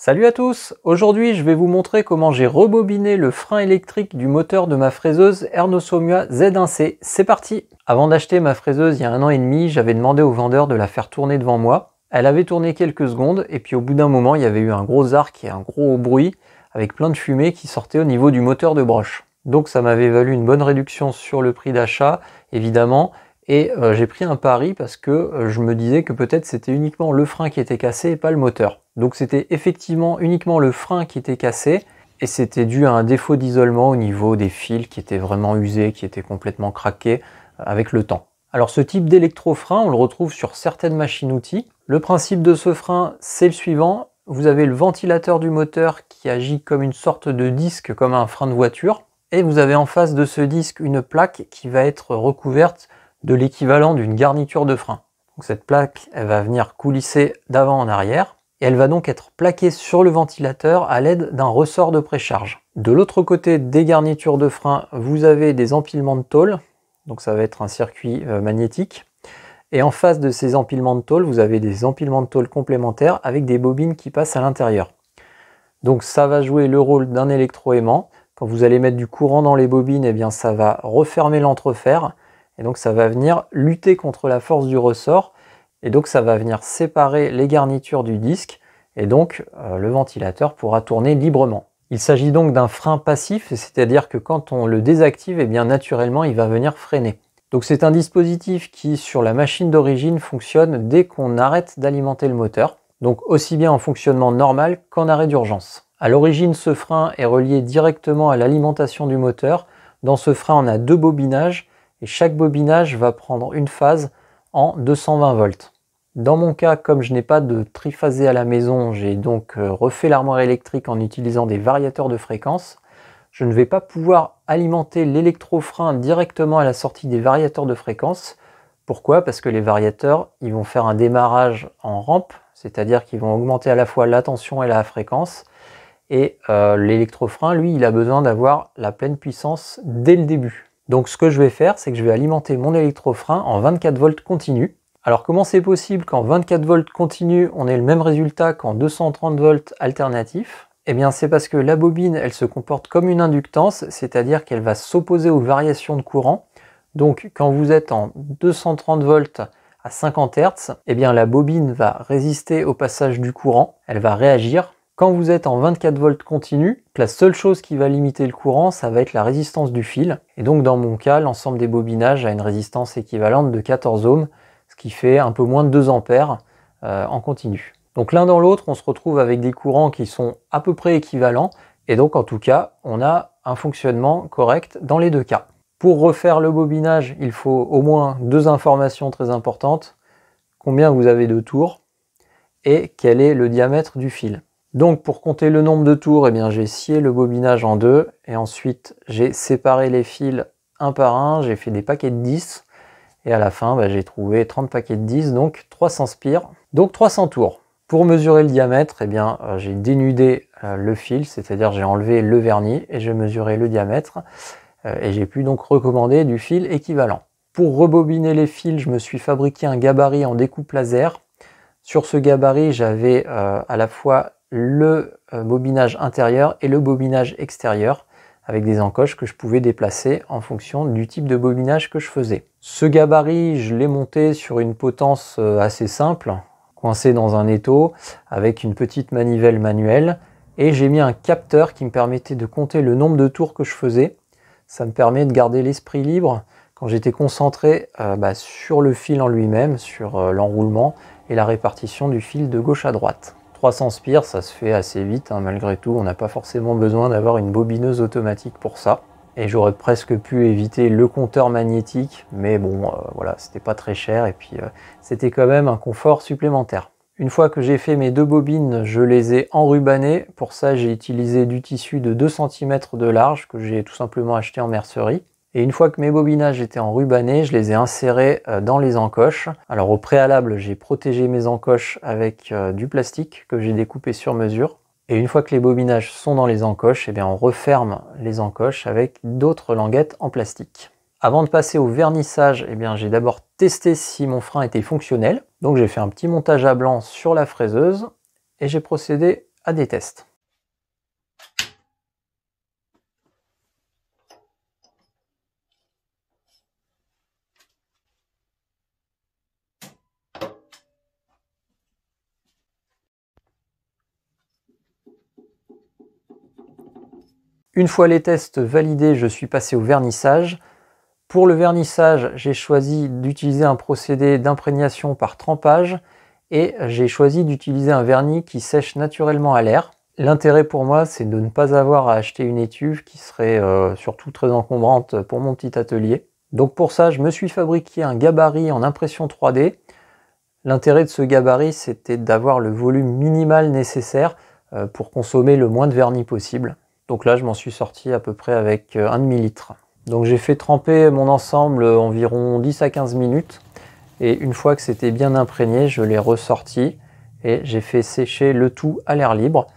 Salut à tous Aujourd'hui je vais vous montrer comment j'ai rebobiné le frein électrique du moteur de ma fraiseuse Erno Z1C. C'est parti Avant d'acheter ma fraiseuse il y a un an et demi, j'avais demandé au vendeur de la faire tourner devant moi. Elle avait tourné quelques secondes et puis au bout d'un moment il y avait eu un gros arc et un gros bruit avec plein de fumée qui sortait au niveau du moteur de broche. Donc ça m'avait valu une bonne réduction sur le prix d'achat évidemment et euh, j'ai pris un pari parce que euh, je me disais que peut-être c'était uniquement le frein qui était cassé et pas le moteur. Donc c'était effectivement uniquement le frein qui était cassé et c'était dû à un défaut d'isolement au niveau des fils qui étaient vraiment usés, qui étaient complètement craqués euh, avec le temps. Alors ce type d'électrofrein, on le retrouve sur certaines machines-outils. Le principe de ce frein, c'est le suivant. Vous avez le ventilateur du moteur qui agit comme une sorte de disque, comme un frein de voiture. Et vous avez en face de ce disque une plaque qui va être recouverte de l'équivalent d'une garniture de frein. Donc cette plaque, va venir coulisser d'avant en arrière et elle va donc être plaquée sur le ventilateur à l'aide d'un ressort de précharge. De l'autre côté des garnitures de frein, vous avez des empilements de tôle, donc ça va être un circuit euh, magnétique. Et en face de ces empilements de tôle, vous avez des empilements de tôle complémentaires avec des bobines qui passent à l'intérieur. Donc ça va jouer le rôle d'un électroaimant. Quand vous allez mettre du courant dans les bobines, eh bien ça va refermer l'entrefer et donc ça va venir lutter contre la force du ressort. Et donc ça va venir séparer les garnitures du disque. Et donc euh, le ventilateur pourra tourner librement. Il s'agit donc d'un frein passif, c'est-à-dire que quand on le désactive, et eh bien naturellement il va venir freiner. Donc c'est un dispositif qui sur la machine d'origine fonctionne dès qu'on arrête d'alimenter le moteur, donc aussi bien en fonctionnement normal qu'en arrêt d'urgence. À l'origine ce frein est relié directement à l'alimentation du moteur. Dans ce frein on a deux bobinages, et chaque bobinage va prendre une phase en 220 volts. Dans mon cas, comme je n'ai pas de triphasé à la maison, j'ai donc euh, refait l'armoire électrique en utilisant des variateurs de fréquence. Je ne vais pas pouvoir alimenter l'électrofrein directement à la sortie des variateurs de fréquence. Pourquoi Parce que les variateurs, ils vont faire un démarrage en rampe, c'est-à-dire qu'ils vont augmenter à la fois la tension et la fréquence. Et euh, l'électrofrein, lui, il a besoin d'avoir la pleine puissance dès le début. Donc ce que je vais faire, c'est que je vais alimenter mon électrofrein en 24 volts continu. Alors comment c'est possible qu'en 24 volts continu, on ait le même résultat qu'en 230 volts alternatif Eh bien c'est parce que la bobine, elle se comporte comme une inductance, c'est-à-dire qu'elle va s'opposer aux variations de courant. Donc quand vous êtes en 230 volts à 50 Hz, eh bien la bobine va résister au passage du courant, elle va réagir quand vous êtes en 24 volts continu, la seule chose qui va limiter le courant, ça va être la résistance du fil. Et donc dans mon cas, l'ensemble des bobinages a une résistance équivalente de 14 ohms, ce qui fait un peu moins de 2 ampères euh, en continu. Donc l'un dans l'autre, on se retrouve avec des courants qui sont à peu près équivalents, et donc en tout cas, on a un fonctionnement correct dans les deux cas. Pour refaire le bobinage, il faut au moins deux informations très importantes. Combien vous avez de tours et quel est le diamètre du fil. Donc pour compter le nombre de tours, eh bien j'ai scié le bobinage en deux et ensuite j'ai séparé les fils un par un, j'ai fait des paquets de 10 et à la fin bah, j'ai trouvé 30 paquets de 10 donc 300 spires, donc 300 tours. Pour mesurer le diamètre, eh bien euh, j'ai dénudé euh, le fil, c'est-à-dire j'ai enlevé le vernis et j'ai mesuré le diamètre euh, et j'ai pu donc recommander du fil équivalent. Pour rebobiner les fils, je me suis fabriqué un gabarit en découpe laser. Sur ce gabarit, j'avais à la fois le euh, bobinage intérieur et le bobinage extérieur avec des encoches que je pouvais déplacer en fonction du type de bobinage que je faisais. Ce gabarit, je l'ai monté sur une potence euh, assez simple, coincée dans un étau, avec une petite manivelle manuelle, et j'ai mis un capteur qui me permettait de compter le nombre de tours que je faisais. Ça me permet de garder l'esprit libre quand j'étais concentré euh, bah, sur le fil en lui-même, sur l'enroulement et la répartition du fil de gauche à droite. 300 spires, ça se fait assez vite, hein. malgré tout, on n'a pas forcément besoin d'avoir une bobineuse automatique pour ça. Et j'aurais presque pu éviter le compteur magnétique, mais bon, euh, voilà, c'était pas très cher, et puis euh, c'était quand même un confort supplémentaire. Une fois que j'ai fait mes deux bobines, je les ai enrubanées. Pour ça, j'ai utilisé du tissu de 2 cm de large que j'ai tout simplement acheté en mercerie. Et une fois que mes bobinages étaient rubané, je les ai insérés euh, dans les encoches. Alors au préalable, j'ai protégé mes encoches avec euh, du plastique que j'ai découpé sur mesure. Et une fois que les bobinages sont dans les encoches, eh bien on referme les encoches avec d'autres languettes en plastique. Avant de passer au vernissage, eh bien j'ai d'abord testé si mon frein était fonctionnel. Donc j'ai fait un petit montage à blanc sur la fraiseuse et j'ai procédé à des tests. Une fois les tests validés, je suis passé au vernissage. Pour le vernissage, j'ai choisi d'utiliser un procédé d'imprégnation par trempage et j'ai choisi d'utiliser un vernis qui sèche naturellement à l'air. L'intérêt pour moi, c'est de ne pas avoir à acheter une étuve qui serait euh, surtout très encombrante pour mon petit atelier. Donc pour ça, je me suis fabriqué un gabarit en impression 3D. L'intérêt de ce gabarit, c'était d'avoir le volume minimal nécessaire euh, pour consommer le moins de vernis possible. Donc là, je m'en suis sorti à peu près avec euh, un demi-litre. Donc j'ai fait tremper mon ensemble euh, environ 10 à 15 minutes. Et une fois que c'était bien imprégné, je l'ai ressorti et j'ai fait sécher le tout à l'air libre.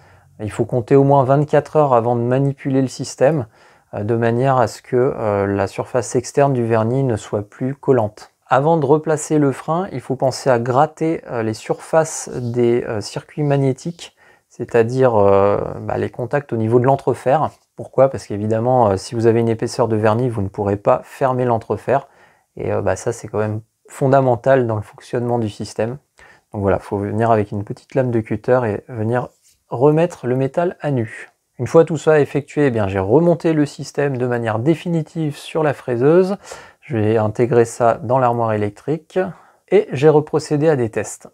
Il faut compter au moins 24 heures avant de manipuler le système euh, de manière à ce que la surface externe du vernis ne soit plus collante. Avant de replacer le frein, il faut penser à gratter les surfaces des circuits magnétiques c'est-à-dire euh, bah, les contacts au niveau de l'entrefer. Pourquoi Parce qu'évidemment, euh, si vous avez une épaisseur de vernis, vous ne pourrez pas fermer l'entrefer. Et euh, bah, ça, c'est quand même fondamental dans le fonctionnement du système. Donc voilà, il faut venir avec une petite lame de cutter et venir remettre le métal à nu. Une fois tout ça effectué, eh bien j'ai remonté le système de manière définitive sur la fraiseuse. Je vais intégrer ça dans l'armoire électrique et j'ai reprocédé à des tests.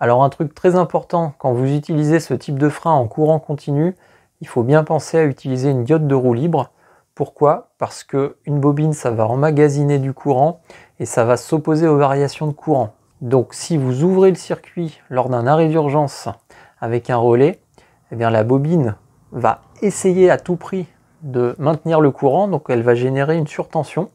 Alors un truc très important, quand vous utilisez ce type de frein en courant continu, il faut bien penser à utiliser une diode de roue libre. Pourquoi Parce que une bobine, ça va emmagasiner du courant et ça va s'opposer aux variations de courant. Donc si vous ouvrez le circuit lors d'un arrêt d'urgence avec un relais, eh bien la bobine va essayer à tout prix de maintenir le courant, donc elle va générer une surtension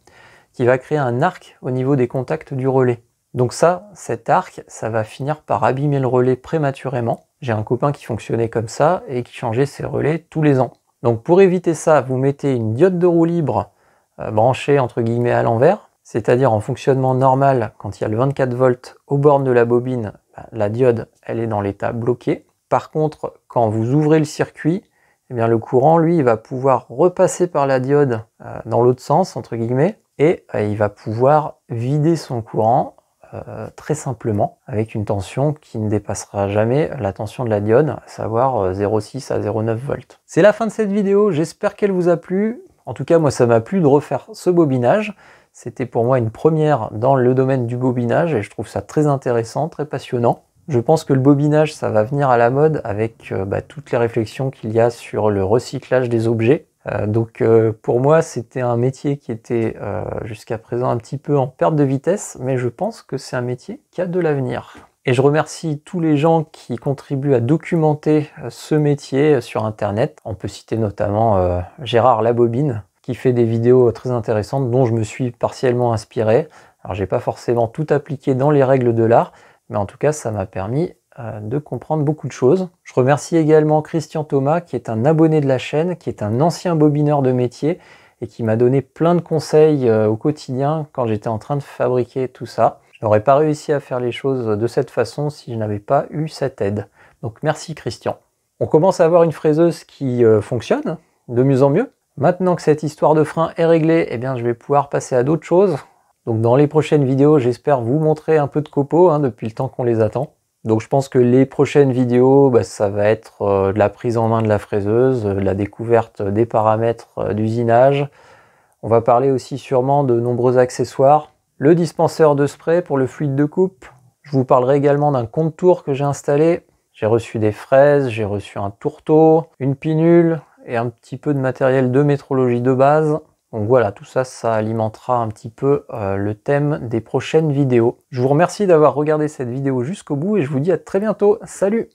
qui va créer un arc au niveau des contacts du relais. Donc ça, cet arc, ça va finir par abîmer le relais prématurément. J'ai un copain qui fonctionnait comme ça et qui changeait ses relais tous les ans. Donc pour éviter ça, vous mettez une diode de roue libre euh, branchée entre guillemets à l'envers, c'est-à-dire en fonctionnement normal quand il y a le 24 volts aux bornes de la bobine, bah, la diode elle est dans l'état bloqué. Par contre, quand vous ouvrez le circuit, eh bien, le courant, lui, il va pouvoir repasser par la diode euh, dans l'autre sens, entre guillemets, et euh, il va pouvoir vider son courant euh, très simplement avec une tension qui ne dépassera jamais la tension de la diode, à savoir 0,6 euh, à 0,9 volts. C'est la fin de cette vidéo, j'espère qu'elle vous a plu. En tout cas, moi, ça m'a plu de refaire ce bobinage. C'était pour moi une première dans le domaine du bobinage et je trouve ça très intéressant, très passionnant. Je pense que le bobinage, ça va venir à la mode avec euh, bah, toutes les réflexions qu'il y a sur le recyclage des objets. Euh, donc euh, pour moi, c'était un métier qui était euh, jusqu'à présent un petit peu en perte de vitesse, mais je pense que c'est un métier qui a de l'avenir. Et je remercie tous les gens qui contribuent à documenter ce métier sur Internet. On peut citer notamment Gérard Labobine, qui fait des vidéos très intéressantes dont je me suis partiellement inspiré. Alors j'ai pas forcément tout appliqué dans les règles de l'art, mais en tout cas ça m'a permis euh, de comprendre beaucoup de choses. Je remercie également Christian Thomas, qui est un abonné de la chaîne, qui est un ancien bobineur de métier et qui m'a donné plein de conseils euh, au quotidien quand j'étais en train de fabriquer tout ça. Je n'aurais pas réussi à faire les choses de cette façon si je n'avais pas eu cette aide. Donc merci Christian. On commence à avoir une fraiseuse qui euh, fonctionne de mieux en mieux. Maintenant que cette histoire de frein est réglée, eh bien, je vais pouvoir passer à d'autres choses. Donc dans les prochaines vidéos, j'espère vous montrer un peu de copeaux hein, depuis le temps qu'on les attend. Donc je pense que les prochaines vidéos, bah, ça va être euh, de la prise en main de la fraiseuse, euh, la découverte des paramètres euh, d'usinage. On va parler aussi sûrement de nombreux accessoires. Le dispenseur de spray pour le fluide de coupe. Je vous parlerai également d'un contour que j'ai installé. J'ai reçu des fraises, j'ai reçu un tourteau, une pinule et un petit peu de matériel de métrologie de base. Donc voilà, tout ça, ça alimentera un petit peu euh, le thème des prochaines vidéos. Je vous remercie d'avoir regardé cette vidéo jusqu'au bout et je vous dis à très bientôt. Salut